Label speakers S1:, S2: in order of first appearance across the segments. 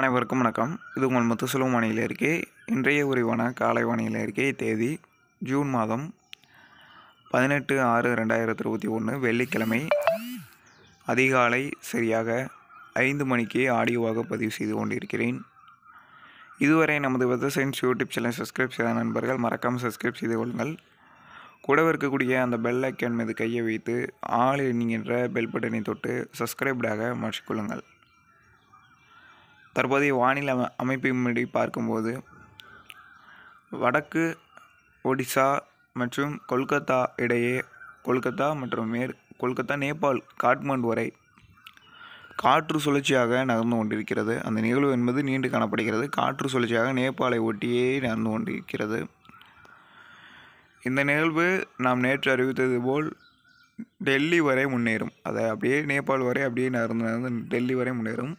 S1: அனைவருக்கும் வணக்கம் இது உங்கள் முத்துசெலவு வானியில் இருக்கே இன்றைய உரிவான காலை வானியில் இருக்கே தேதி ஜூன் மாதம் பதினெட்டு ஆறு ரெண்டாயிரத்தி இருபத்தி ஒன்று வெள்ளிக்கிழமை அதிகாலை சரியாக ஐந்து மணிக்கு ஆடியோவாக பதிவு செய்து கொண்டிருக்கிறேன் இதுவரை நமது வெத சயின்ஸ் யூடியூப் சேனல் சப்ஸ்கிரைப் செய்த நண்பர்கள் மறக்காமல் சப்ஸ்கிரைப் செய்து கொள்ளுங்கள் கூடவே இருக்கக்கூடிய அந்த பெல் ஐக்கன் மீது கையை வைத்து ஆள் என்கின்ற பெல் பட்டனை தொட்டு சப்ஸ்கிரைப்டாக மாற்றிக்கொள்ளுங்கள் தற்போதைய வானிலை அமைப்பின்படி பார்க்கும்போது வடக்கு ஒடிசா மற்றும் கொல்கத்தா இடையே கொல்கத்தா மற்றும் மேற் கொல்கத்தா நேபாள் காட்மாண்டு வரை காற்று சுழற்சியாக நகர்ந்து கொண்டிருக்கிறது அந்த நிகழ்வு என்பது நீண்டு காணப்படுகிறது காற்று சுழற்சியாக நேபாளை ஒட்டியே நடந்து கொண்டிருக்கிறது இந்த நிகழ்வு நாம் நேற்று அறிவித்தது போல் டெல்லி வரை முன்னேறும் அதை அப்படியே நேபாள் வரை அப்படியே நகர்ந்து நகர்ந்து டெல்லி வரை முன்னேறும்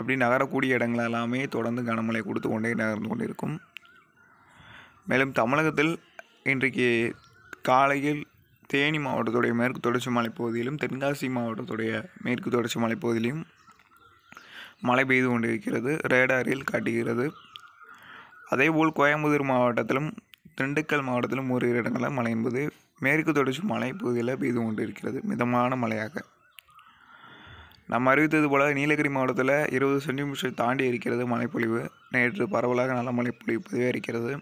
S1: அப்படி நகரக்கூடிய இடங்கள் எல்லாமே தொடர்ந்து கனமழை கொடுத்து கொண்டே நகர்ந்து கொண்டிருக்கும் மேலும் தமிழகத்தில் இன்றைக்கு காலையில் தேனி மாவட்டத்துடைய மேற்கு தொடர்ச்சி மலைப்பகுதியிலும் தென்காசி மாவட்டத்துடைய மேற்கு தொடர்ச்சி மலைப்பகுதியிலும் மழை பெய்து கொண்டிருக்கிறது ரேடாரில் காட்டுகிறது அதேபோல் கோயம்புத்தூர் மாவட்டத்திலும் திண்டுக்கல் மாவட்டத்திலும் ஒரு இடங்களில் மழை என்பது மேற்கு தொடர்ச்சி மலைப்பகுதியில் பெய்து கொண்டிருக்கிறது மிதமான மழையாக நம்ம அறிவித்தது போல நீலகிரி மாவட்டத்தில் இருபது சென்டிமீட்டர் தாண்டி இருக்கிறது மழைப்பொழிவு நேற்று பரவலாக நல்ல மழைப்பொழிவு பதிவாக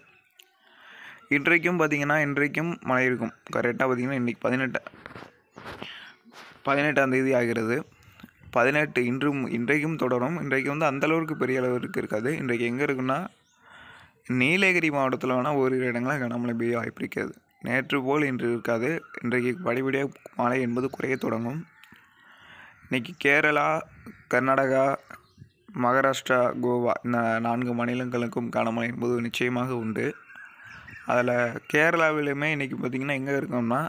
S1: இன்றைக்கும் பார்த்திங்கன்னா இன்றைக்கும் மழை இருக்கும் கரெக்டாக பார்த்திங்கன்னா இன்றைக்கி பதினெட்டு பதினெட்டாம் தேதி ஆகிறது பதினெட்டு இன்றும் இன்றைக்கும் தொடரும் இன்றைக்கு வந்து அந்தளவுக்கு பெரிய அளவிற்கு இருக்காது இன்றைக்கு எங்கே இருக்குன்னா நீலகிரி மாவட்டத்தில் வேணால் ஒரு இடங்களாக கனமழை பெய்ய வாய்ப்பு இருக்கிறது நேற்று போல் இன்று இருக்காது இன்றைக்கு படிப்படியாக மழை என்பது குறைய தொடங்கும் இன்றைக்கி கேரளா கர்நாடகா மகாராஷ்டிரா கோவா இந்த நான்கு மாநிலங்களுக்கும் கனமழை என்பது நிச்சயமாக உண்டு அதில் கேரளாவிலுமே இன்றைக்கி பார்த்திங்கன்னா எங்கே இருக்கோம்னா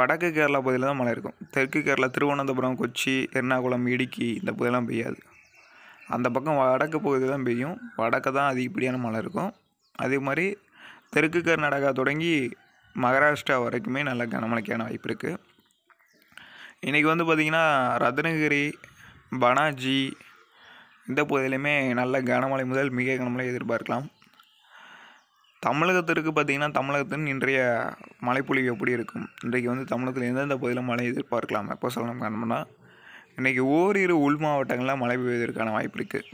S1: வடக்கு கேரளா பகுதியில் தான் மழை இருக்கும் தெற்கு கேரளா திருவனந்தபுரம் கொச்சி எர்ணாகுளம் இடுக்கி இந்த பகுதியெல்லாம் பெய்யாது அந்த பக்கம் வடக்கு பகுதியில் தான் பெய்யும் வடக்கு தான் அதிகப்படியான மழை இருக்கும் அதே மாதிரி தெற்கு கர்நாடகா தொடங்கி மகாராஷ்டிரா வரைக்குமே நல்ல கனமழைக்கான வாய்ப்பு இருக்குது இன்றைக்கி வந்து பார்த்திங்கன்னா ரத்னகிரி பனாஜி இந்த பகுதியிலையுமே நல்ல கனமழை முதல் மிக கனமழை எதிர்பார்க்கலாம் தமிழகத்திற்கு பார்த்திங்கன்னா தமிழகத்தின் இன்றைய மழைப்பொழிவு எப்படி இருக்கும் இன்றைக்கு வந்து தமிழகத்தில் எந்தெந்த பகுதியில் மழை எதிர்பார்க்கலாம் எப்போ சொல்லணும் காரணம்னா இன்றைக்கி ஓரிரு உள் மாவட்டங்களில் மழை பெய்வதற்கான வாய்ப்பு இருக்குது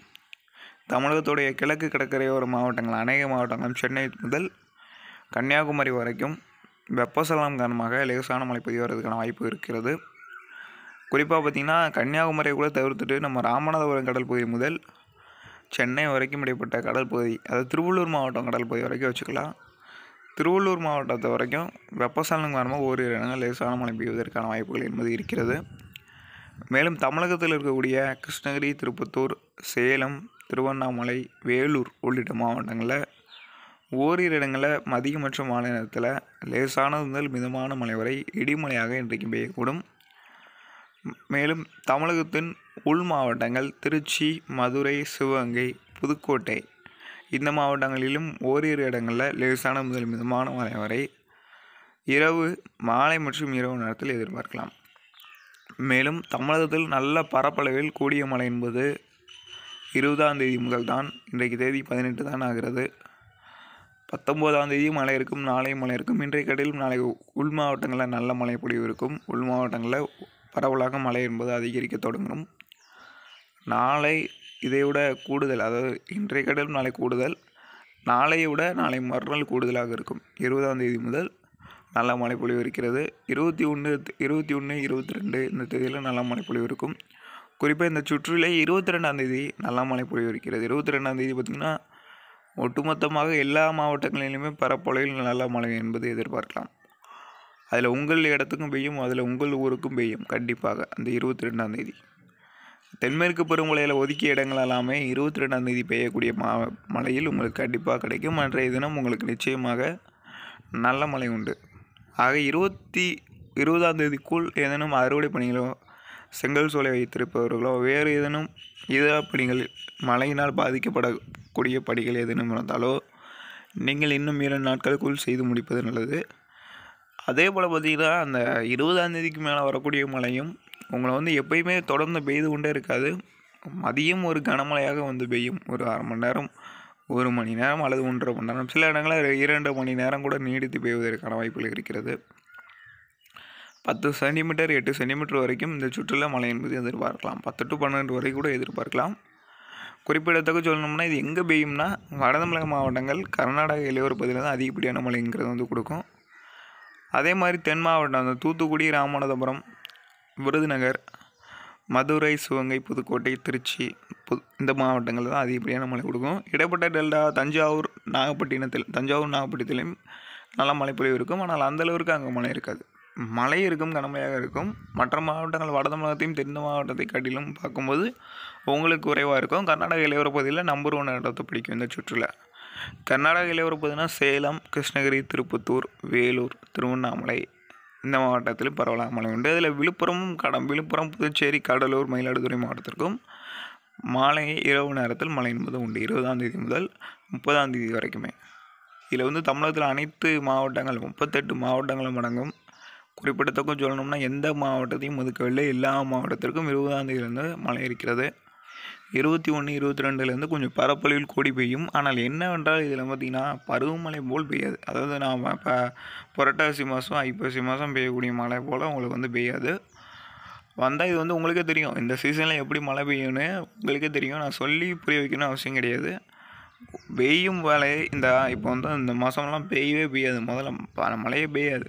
S1: தமிழகத்துடைய கிழக்கு கடற்கரையோர மாவட்டங்கள் அநேக மாவட்டங்களும் சென்னை முதல் கன்னியாகுமரி வரைக்கும் வெப்பசலனம் காரணமாக லேசான மழை பெய்வதற்கான வாய்ப்பு இருக்கிறது குறிப்பாக பார்த்திங்கன்னா கன்னியாகுமரியை கூட தவிர்த்துட்டு நம்ம ராமநாதபுரம் கடல் பகுதி முதல் சென்னை வரைக்கும் இடைப்பட்ட கடல் பகுதி அதாவது திருவள்ளூர் மாவட்டம் கடல் பகுதி வரைக்கும் வச்சுக்கலாம் திருவள்ளூர் மாவட்டத்தை வரைக்கும் வெப்பசலனம் காரணமாக ஓரிரு இடங்கள் லேசான மழை பெய்வதற்கான வாய்ப்புகள் என்பது இருக்கிறது மேலும் தமிழகத்தில் இருக்கக்கூடிய கிருஷ்ணகிரி திருப்பத்தூர் சேலம் திருவண்ணாமலை வேலூர் உள்ளிட்ட மாவட்டங்களில் ஓரிரு இடங்களில் மதிய மற்றும் மாலை நேரத்தில் லேசானது முதல் மிதமான மழை வரை இடிமலையாக இன்றைக்கு பெய்யக்கூடும் மேலும் தமிழகத்தின் உள் மாவட்டங்கள் திருச்சி மதுரை சிவகங்கை புதுக்கோட்டை இந்த மாவட்டங்களிலும் ஓரிரு இடங்களில் லேசான முதல் மிதமான மழை வரை இரவு மாலை மற்றும் இரவு நேரத்தில் எதிர்பார்க்கலாம் மேலும் தமிழகத்தில் நல்ல பரப்பளவில் கூடிய மழை என்பது இருபதாம் தேதி முதல் தான் இன்றைக்கு தேதி பதினெட்டு தான் ஆகிறது பத்தொம்போதாம் தேதி மழை இருக்கும் நாளை மழை இருக்கும் இன்றைய கடையிலும் நாளை உள் மாவட்டங்களில் நல்ல மழை பொழிவு இருக்கும் உள் மாவட்டங்களில் பரவலாக மழை என்பது அதிகரிக்க தொடங்கும் நாளை இதைவிட கூடுதல் அதாவது இன்றைய கடலும் நாளை கூடுதல் நாளையை விட நாளை மறுநாள் கூடுதலாக இருக்கும் இருபதாம் தேதி முதல் நல்ல மழை பொழிவு இருக்கிறது இருபத்தி ஒன்று இருபத்தி ஒன்று இருபத்தி ரெண்டு இந்த தேதியில் நல்ல மழை பொழிவு இருக்கும் குறிப்பாக இந்த சுற்றிலே இருபத்தி ரெண்டாம் தேதி நல்லா மழை பொழிவு இருக்கிறது இருபத்தி ரெண்டாம் தேதி பார்த்திங்கன்னா ஒட்டுமொத்தமாக எல்லா மாவட்டங்களிலுமே பரப்பளவில் நல்ல மழை என்பது எதிர்பார்க்கலாம் அதில் உங்கள் இடத்துக்கும் பெய்யும் அதில் உங்கள் ஊருக்கும் பெய்யும் கண்டிப்பாக அந்த இருபத்தி ரெண்டாம் தேதி தென்மேற்கு பெருமலையில் ஒதுக்கிய இடங்கள் எல்லாமே இருபத்தி ரெண்டாம் தேதி பெய்யக்கூடிய மா மழையில் உங்களுக்கு கண்டிப்பாக கிடைக்கும் அன்றைய தினம் உங்களுக்கு நிச்சயமாக நல்ல மழை உண்டு ஆக இருபத்தி இருபதாம் தேதிக்குள் ஏதேனும் அறுவடை பணிகளோ செங்கல் சோலை வைத்திருப்பவர்களோ வேறு ஏதேனும் இதர பணிகள் மழையினால் பாதிக்கப்படக்கூடிய பணிகள் ஏதேனும் இருந்தாலோ நீங்கள் இன்னும் இரண்டு நாட்களுக்குள் செய்து முடிப்பது நல்லது அதே போல் பார்த்திங்கன்னா அந்த இருபதாம் தேதிக்கு மேலே வரக்கூடிய மழையும் உங்களை வந்து எப்பயுமே தொடர்ந்து பெய்து கொண்டே இருக்காது மதியம் ஒரு கனமழையாக வந்து பெய்யும் ஒரு அரை மணி நேரம் ஒரு மணி நேரம் அல்லது ஒன்றரை மணி நேரம் சில இடங்களில் இரண்டு மணி நேரம் கூட நீடித்து பெய்வதற்கான வாய்ப்புகள் இருக்கிறது பத்து சென்டிமீட்டர் எட்டு சென்டிமீட்டர் வரைக்கும் இந்த சுற்றுலா மழை என்பது எதிர்பார்க்கலாம் பத்து டு பன்னெண்டு வரை கூட எதிர்பார்க்கலாம் குறிப்பிடத்தக்க சொல்லணும்னா இது எங்கே பெய்யும்னா வடதமிழக மாவட்டங்கள் கர்நாடக இளையோர் பகுதியில் தான் அதிகப்படியான மழைங்கிறது வந்து கொடுக்கும் அதே மாதிரி தென் மாவட்டம் அந்த தூத்துக்குடி ராமநாதபுரம் விருதுநகர் மதுரை சிவகங்கை புதுக்கோட்டை திருச்சி இந்த மாவட்டங்கள் தான் அதிகப்படியான மழை கொடுக்கும் இடைப்பட்ட டெல்டா தஞ்சாவூர் நாகப்பட்டினத்தில் தஞ்சாவூர் நாகப்பட்டினத்திலும் நல்லா மழைப்பொழிவு இருக்கும் ஆனால் அந்தளவுக்கு அங்கே மழை இருக்காது மழை இருக்கும் கனமையாக இருக்கும் மற்ற மாவட்டங்கள் வட தமிழகத்தையும் தென் மாவட்டத்தை காட்டிலும் பார்க்கும்போது உங்களுக்கு குறைவாக இருக்கும் கர்நாடக இளையோர பகுதியில் நம்பர் ஒன் இடத்தை பிடிக்கும் இந்த சுற்றுலா கர்நாடகையில் ஒரு பார்த்தீங்கன்னா சேலம் கிருஷ்ணகிரி திருப்பத்தூர் வேலூர் திருவண்ணாமலை இந்த மாவட்டத்தில் பரவலாக மழை உண்டு அதில் விழுப்புரமும் கடம் விழுப்புரம் புதுச்சேரி கடலூர் மயிலாடுதுறை மாவட்டத்திற்கும் மாலை இரவு நேரத்தில் மழை என்பது உண்டு இருபதாம் தேதி முதல் முப்பதாம் தேதி வரைக்குமே இதில் வந்து தமிழகத்தில் அனைத்து மாவட்டங்கள் முப்பத்தெட்டு மாவட்டங்களும் அடங்கும் குறிப்பிடத்தக்க சொல்லணும்னா எந்த மாவட்டத்தையும் ஒதுக்கவில்லை எல்லா மாவட்டத்திற்கும் இருபதாம் தேதியிலிருந்து மழை இருக்கிறது இருபத்தி ஒன்று இருபத்தி ரெண்டுலேருந்து கொஞ்சம் பரப்பளவில் கூடி பெய்யும் ஆனால் என்னவென்றால் இதில் பார்த்திங்கன்னா பருவமழை போல் பெய்யாது அதாவது நாம் இப்போ புரட்டாசி மாதம் ஐப்பசி மாதம் பெய்யக்கூடிய மழை போல் உங்களுக்கு வந்து பெய்யாது வந்தால் இது வந்து உங்களுக்கே தெரியும் இந்த சீசனில் எப்படி மழை பெய்யும்னு உங்களுக்கே தெரியும் நான் சொல்லி புரிய வைக்கணும் அவசியம் கிடையாது பெய்யும் வேலை இந்த இப்போ வந்து இந்த மாதம்லாம் பெய்யவே பெய்யாது முதல்ல மழையே பெய்யாது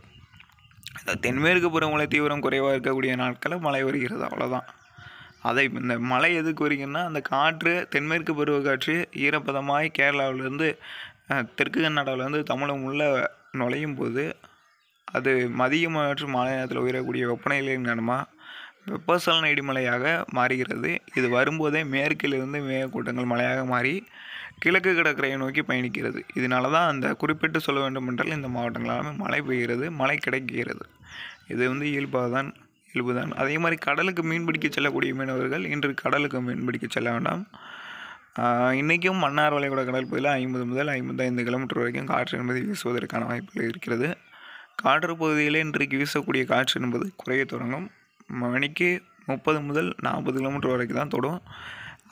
S1: தென்மேற்கு பருவமழை தீவிரம் குறைவாக இருக்கக்கூடிய நாட்களில் மழை வருகிறது அவ்வளோதான் அதை இந்த மழை எதுக்கு வரீங்கன்னா அந்த காற்று தென்மேற்கு பருவக்காற்று ஈரப்பதமாய் கேரளாவிலேருந்து தெற்கு கர்நாடகாவிலேருந்து தமிழகம் உள்ள நுழையும் போது அது மதிய மற்றும் மாலை நேரத்தில் உயரக்கூடிய வெப்பநிலையின் காரணமாக வெப்பசலன இடிமலையாக மாறுகிறது இது வரும்போதே மேற்கிலிருந்து மேகக்கூட்டங்கள் மழையாக மாறி கிழக்கு கடற்கரையை நோக்கி பயணிக்கிறது இதனால தான் அந்த குறிப்பிட்டு சொல்ல வேண்டும் என்றால் இந்த மாவட்டங்கள் மழை பெய்கிறது மழை கிடைக்கிறது இது வந்து இயல்பாக தான் இயல்புதான் அதே மாதிரி கடலுக்கு மீன் பிடிக்க செல்லக்கூடிய மீனவர்கள் இன்று கடலுக்கு மீன் பிடிக்க செல்ல வேண்டாம் இன்றைக்கும் மன்னார் வளைகுடா கடல் பகுதியில் ஐம்பது முதல் ஐம்பத்தைந்து கிலோமீட்டர் வரைக்கும் காற்று என்பது வீசுவதற்கான வாய்ப்புகள் இருக்கிறது காற்று பகுதியில் இன்றைக்கு வீசக்கூடிய காற்று என்பது குறைய தொடங்கும் மணிக்கு முப்பது முதல் நாற்பது கிலோமீட்டர் வரைக்கும் தான் தொடும்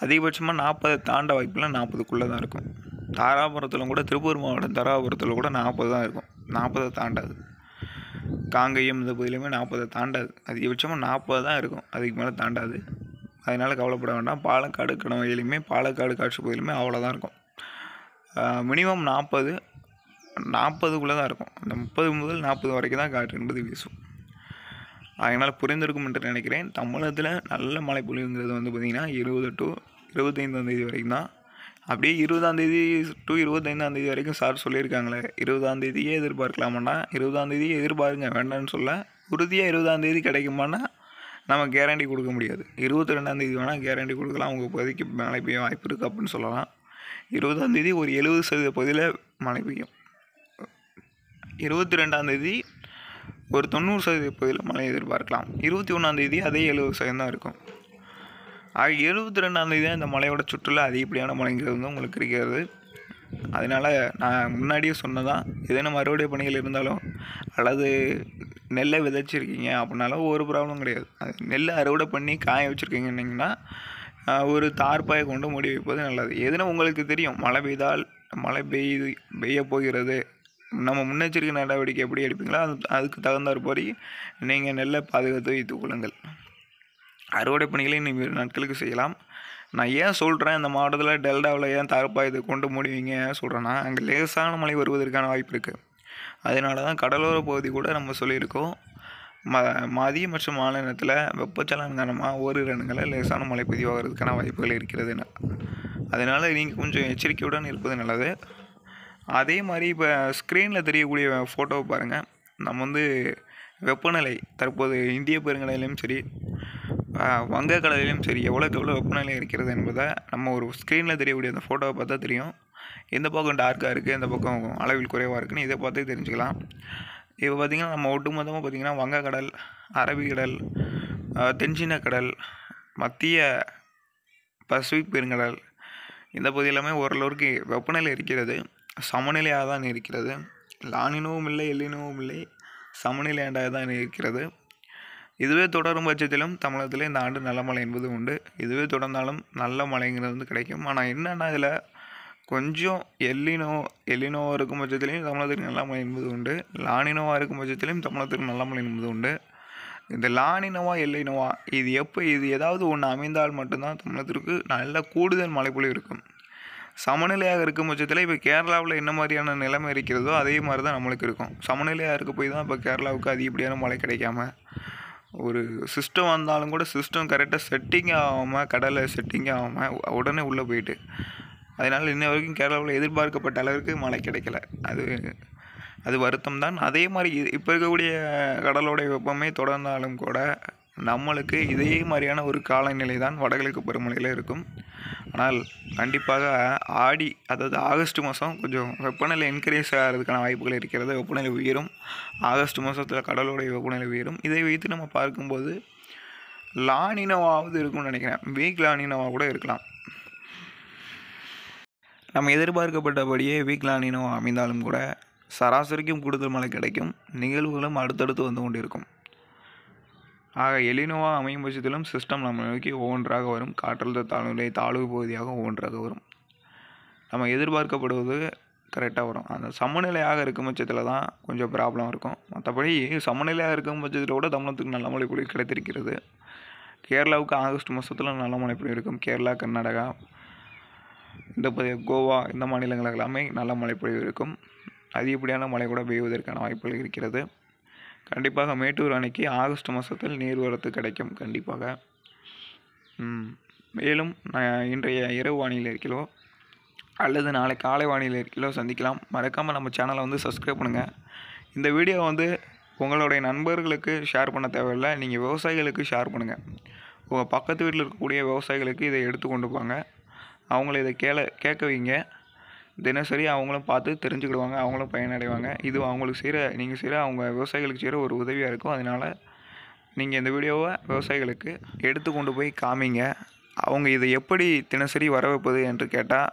S1: அதிகபட்சமாக நாற்பதை தாண்ட வாய்ப்புலாம் நாற்பதுக்குள்ளே தான் இருக்கும் தாராபுரத்தில் கூட திருப்பூர் மாவட்டம் தாராபுரத்தில் கூட நாற்பது தான் இருக்கும் நாற்பதை தாண்டாது காங்கேயம் இந்த பகுதியிலுமே நாற்பதை தாண்டாது அதிகபட்சமாக நாற்பது தான் இருக்கும் அதுக்கு மேலே தாண்டாது அதனால் கவலைப்பட வேண்டாம் பாலக்காடு கடமையிலையுமே பாலக்காடு காட்சி பகுதியிலுமே அவ்வளோதான் இருக்கும் மினிமம் நாற்பது நாற்பதுக்குள்ளே தான் இருக்கும் அந்த முப்பது முதல் நாற்பது வரைக்கும் தான் காற்று என்பது வீசும் அதனால் புரிந்திருக்கும் என்று நினைக்கிறேன் தமிழகத்தில் நல்ல மழை பொழிவுங்கிறது வந்து பார்த்திங்கன்னா இருபது டு இருபத்தைந்தாந்தேதி வரைக்கும் தான் அப்படியே இருபதாந்தேதி டு இருபத்தைந்தாந்தேதி வரைக்கும் சார் சொல்லியிருக்காங்களே இருபதாந்தேதியே எதிர்பார்க்கலாமாண்ணா இருபதாந்தேதியே எதிர்பாருங்க வேண்டாம்னு சொல்ல உறுதியாக இருபதாந்தேதி கிடைக்குமானா நம்ம கேரண்டி கொடுக்க முடியாது இருபத்தி ரெண்டாந்தேதி வேணால் கேரண்டி கொடுக்கலாம் உங்கள் பகுதிக்கு மழை பெய்ய வாய்ப்பு இருக்குது அப்படின்னு சொல்லலாம் இருபதாந்தேதி ஒரு எழுபது சதவீத பகுதியில் மழை பெய்யும் இருபத்தி ரெண்டாந்தேதி ஒரு தொண்ணூறு சதவீத பகுதியில் மழை எதிர்பார்க்கலாம் இருபத்தி ஒன்றாந்தேதி அதே எழுபது சதவீதம் தான் இருக்கும் எழுபத்தி ரெண்டாந்தேதி தான் இந்த மலையோட சுற்றுலா அதிகப்படியான மலைங்கிறது வந்து உங்களுக்கு இருக்கிறது அதனால் நான் முன்னாடியே சொன்னதான் எதனா அறுவடை பணிகள் இருந்தாலும் அல்லது நெல்லை விதைச்சிருக்கீங்க அப்படின்னாலும் ஒரு ப்ராப்ளம் கிடையாது அது நெல்லை அறுவடை பண்ணி காய வச்சுருக்கீங்கன்னிங்கன்னா ஒரு தார்பாயை கொண்டு முடி வைப்பது நல்லது எதுனா உங்களுக்கு தெரியும் மழை பெய்தால் மழை பெய்து பெய்ய போகிறது நம்ம முன்னெச்சரிக்கை நடவடிக்கை எப்படி எடுப்பீங்களோ அது அதுக்கு தகுந்தாற்படி நீங்கள் நெல்லை பாதுகாத்து வைத்துக் கொள்ளுங்கள் அறுவடை பணிகளை இன்னும் நாட்களுக்கு செய்யலாம் நான் ஏன் சொல்கிறேன் இந்த மாவட்டத்தில் டெல்டாவில் ஏன் தரப்பாக இதை கொண்டு முடிவீங்க சொல்கிறேன்னா அங்கே லேசான மழை வருவதற்கான வாய்ப்பு இருக்குது அதனால தான் கடலோர பகுதி கூட நம்ம சொல்லியிருக்கோம் ம மதிய மற்றும் மாலை நேரத்தில் வெப்பச்சலனம் காரணமாக ஓரிரு இடங்களில் லேசான மழை பதிவாகிறதுக்கான வாய்ப்புகள் இருக்கிறது அதனால் நீங்கள் கொஞ்சம் எச்சரிக்கையுடன் இருப்பது நல்லது அதே மாதிரி இப்போ ஸ்க்ரீனில் தெரியக்கூடிய ஃபோட்டோவை பாருங்கள் நம்ம வந்து வெப்பநிலை தற்போது இந்திய பெருங்கலையிலையும் சரி வங்கக்கடலையிலும் சரி எவ்வளோக்கு எவ்வளோ வெப்பநிலை இருக்கிறது என்பதை நம்ம ஒரு ஸ்க்ரீனில் தெரியக்கூடிய அந்த ஃபோட்டோவை பார்த்தா தெரியும் எந்த பக்கம் டார்க்காக இருக்குது எந்த பக்கம் அளவில் குறைவாக இருக்குன்னு இதை பார்த்தே தெரிஞ்சுக்கலாம் இப்போ பார்த்திங்கன்னா நம்ம ஒட்டுமொத்தமாக பார்த்திங்கன்னா வங்கக்கடல் அரபிக்கடல் தென்சீன கடல் மத்திய பசிபிக் பெருங்கடல் இந்த பகுதியிலுமே ஓரளவுக்கு வெப்பநிலை இருக்கிறது சமநிலையாக தான் இருக்கிறது லானினவும் இல்லை எல்லினவும் இல்லை சமநிலையாண்டாக தான் இருக்கிறது இதுவே தொடரும் பட்சத்திலும் தமிழகத்தில் இந்த ஆண்டு நல்ல மழை என்பது உண்டு இதுவே தொடர்ந்தாலும் நல்ல மழைங்கிறது வந்து கிடைக்கும் ஆனால் என்னென்னா இதில் கொஞ்சம் எல்லினோ எல்லினோவாக இருக்கும் பட்சத்திலையும் தமிழகத்திற்கு நல்ல மழை என்பது உண்டு லானினோவாக இருக்கும் பட்சத்திலையும் தமிழகத்துக்கு நல்ல மழை என்பது உண்டு இந்த லானினோவா எல்லினோவா இது எப்போ இது ஏதாவது ஒன்று அமைந்தால் மட்டும்தான் தமிழகத்திற்கு நல்ல கூடுதல் மழைப்பொழிவு இருக்கும் சமநிலையாக இருக்கும் பட்சத்தில் இப்போ கேரளாவில் என்ன மாதிரியான நிலைமை இருக்கிறதோ அதே மாதிரி தான் நம்மளுக்கு இருக்கும் சமநிலையாக இருக்க போய் தான் இப்போ கேரளாவுக்கு அதிகப்படியான மழை கிடைக்காம ஒரு சிஸ்டம் வந்தாலும் கூட சிஸ்டம் கரெக்டாக செட்டிங் ஆகாமல் கடலை செட்டிங் ஆகாமல் உடனே உள்ளே போயிட்டு அதனால் இன்ன வரைக்கும் கேரளாவில் எதிர்பார்க்கப்பட்ட அளவுக்கு மழை கிடைக்கல அது அது வருத்தம் தான் அதே மாதிரி இப்போ இருக்கக்கூடிய கடலோடைய வெப்பமே தொடர்ந்தாலும் கூட நம்மளுக்கு இதே மாதிரியான ஒரு காலநிலை தான் வடகிழக்கு பருவமழையில் இருக்கும் ஆனால் கண்டிப்பாக ஆடி அதாவது ஆகஸ்ட் மாதம் கொஞ்சம் வெப்பநிலை இன்க்ரீஸ் ஆகிறதுக்கான வாய்ப்புகள் இருக்கிறது வெப்பநிலை உயரும் ஆகஸ்ட் மாதத்தில் கடலுடைய வெப்பநிலை உயரும் இதை வைத்து நம்ம பார்க்கும்போது லானினோவாவது இருக்கும்னு நினைக்கிறேன் வீக் லானினவா கூட இருக்கலாம் நம்ம எதிர்பார்க்கப்பட்டபடியே வீக் லானினவா அமைந்தாலும் கூட சராசரிக்கும் கூடுதல் மழை கிடைக்கும் நிகழ்வுகளும் அடுத்தடுத்து வந்து கொண்டிருக்கும் ஆக எலினோவா அமையும் பட்சத்திலும் சிஸ்டம் நம்மை நோக்கி ஒவ்வொன்றாக வரும் காற்றழுத்த தாழ்நிலை தாழ்வு பகுதியாக ஒவ்வொன்றாக வரும் நம்ம எதிர்பார்க்கப்படுவது கரெக்டாக வரும் அந்த சமநிலையாக இருக்கும் பட்சத்தில் தான் கொஞ்சம் ப்ராப்ளம் இருக்கும் மற்றபடி சமநிலையாக இருக்கும் பட்சத்தில் கூட தமிழத்துக்கு நல்ல மழை பொழிவு கிடைத்திருக்கிறது கேரளாவுக்கு ஆகஸ்ட் மாதத்தில் நல்ல மழை பொழிவு இருக்கும் கேரளா கர்நாடகா இந்த கோவா இந்த மாநிலங்கள் எல்லாமே நல்ல மழை பொழிவு இருக்கும் அதிகப்படியான மழை கூட பெய்வதற்கான வாய்ப்புகள் இருக்கிறது கண்டிப்பாக மேட்டூர் அணைக்கு ஆகஸ்ட் மாதத்தில் நீர்வரத்து கிடைக்கும் கண்டிப்பாக மேலும் இன்றைய இரவு வானிலை இருக்கிறோம் அல்லது நாளை காலை வானிலை இருக்கிறோம் சந்திக்கலாம் மறக்காமல் நம்ம சேனலை வந்து சப்ஸ்கிரைப் பண்ணுங்கள் இந்த வீடியோ வந்து உங்களுடைய நண்பர்களுக்கு ஷேர் பண்ண தேவையில்லை நீங்கள் விவசாயிகளுக்கு ஷேர் பண்ணுங்கள் உங்கள் பக்கத்து வீட்டில் இருக்கக்கூடிய விவசாயிகளுக்கு இதை எடுத்து கொண்டு போங்க அவங்கள இதை கேள கேட்க வைங்க தினசரி அவங்களும் பார்த்து தெரிஞ்சுக்கிடுவாங்க அவங்களும் பயனடைவாங்க இது அவங்களுக்கு செய்கிற நீங்கள் செய்கிற அவங்க விவசாயிகளுக்கு செய்கிற ஒரு உதவியாக இருக்கும் அதனால் நீங்கள் இந்த வீடியோவை விவசாயிகளுக்கு எடுத்து கொண்டு போய் காமிங்க அவங்க இதை எப்படி தினசரி வர வைப்பது என்று கேட்டால்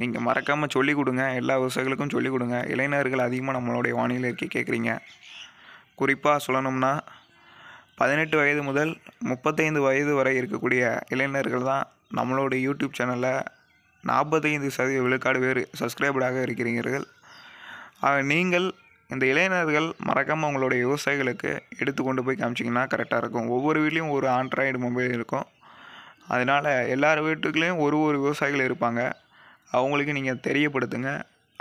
S1: நீங்கள் மறக்காமல் சொல்லிக் கொடுங்க எல்லா விவசாயிகளுக்கும் சொல்லிக் கொடுங்க இளைஞர்கள் அதிகமாக நம்மளுடைய வானிலை இருக்கி கேட்குறீங்க குறிப்பாக சொல்லணும்னா பதினெட்டு வயது முதல் முப்பத்தைந்து வயது வரை இருக்கக்கூடிய இளைஞர்கள் தான் நம்மளுடைய யூடியூப் சேனலில் நாற்பத்தைந்து சதவீத விழுக்காடு பேர் சப்ஸ்கிரைபடாக இருக்கிறீர்கள் நீங்கள் இந்த இளைஞர்கள் மறக்காமல் உங்களுடைய விவசாயிகளுக்கு எடுத்து கொண்டு போய் காமிச்சிங்கன்னா கரெக்டாக இருக்கும் ஒவ்வொரு வீட்லேயும் ஒரு ஆண்ட்ராய்டு மொபைல் இருக்கும் அதனால் எல்லார் வீட்டுக்குள்ளேயும் ஒரு ஒரு விவசாயிகள் இருப்பாங்க அவங்களுக்கு நீங்கள் தெரியப்படுத்துங்க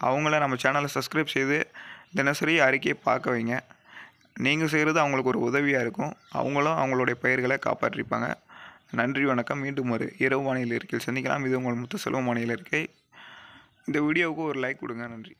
S1: அவங்கள நம்ம சேனலை சப்ஸ்கிரைப் செய்து தினசரி அறிக்கையை பார்க்க வைங்க நீங்கள் செய்கிறது அவங்களுக்கு ஒரு உதவியாக இருக்கும் அவங்களும் அவங்களுடைய பயிர்களை காப்பாற்றிப்பாங்க நன்றி வணக்கம் மீண்டும் ஒரு இரவு மாநில இருக்கையில் சந்திக்கலாம் இது உங்கள் முத்து செலவு மாநில இருக்கை இந்த வீடியோவுக்கு ஒரு லைக் கொடுங்க நன்றி